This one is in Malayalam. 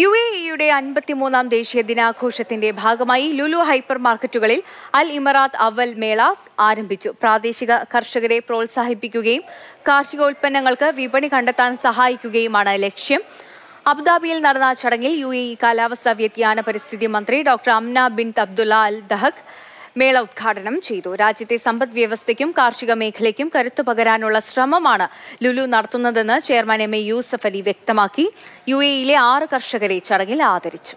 യു എ ഇയുടെ അൻപത്തിമൂന്നാം ദേശീയ ദിനാഘോഷത്തിന്റെ ഭാഗമായി ലുലു ഹൈപ്പർ മാർക്കറ്റുകളിൽ അൽ ഇമറാത്ത് അവൽ മേളാസ് ആരംഭിച്ചു പ്രാദേശിക കർഷകരെ പ്രോത്സാഹിപ്പിക്കുകയും കാർഷികോൽപ്പന്നങ്ങൾക്ക് വിപണി കണ്ടെത്താൻ സഹായിക്കുകയുമാണ് ലക്ഷ്യം അബുദാബിയിൽ നടന്ന ചടങ്ങിൽ യു എ ഇ കാലാവസ്ഥാ വ്യതിയാന പരിസ്ഥിതി മന്ത്രി doctor Amna bin Abdulla Al Dahak മേള ഉദ്ഘാടനം ചെയ്തു രാജ്യത്തെ സമ്പദ് വ്യവസ്ഥയ്ക്കും കാർഷിക മേഖലയ്ക്കും കരുത്തു പകരാനുള്ള ശ്രമമാണ് ലുലു നടത്തുന്നതെന്ന് chairman M A Yusuff Ali വ്യക്തമാക്കി യു എയിലെ ആറ് കർഷകരെ ചടങ്ങിൽ ആദരിച്ചു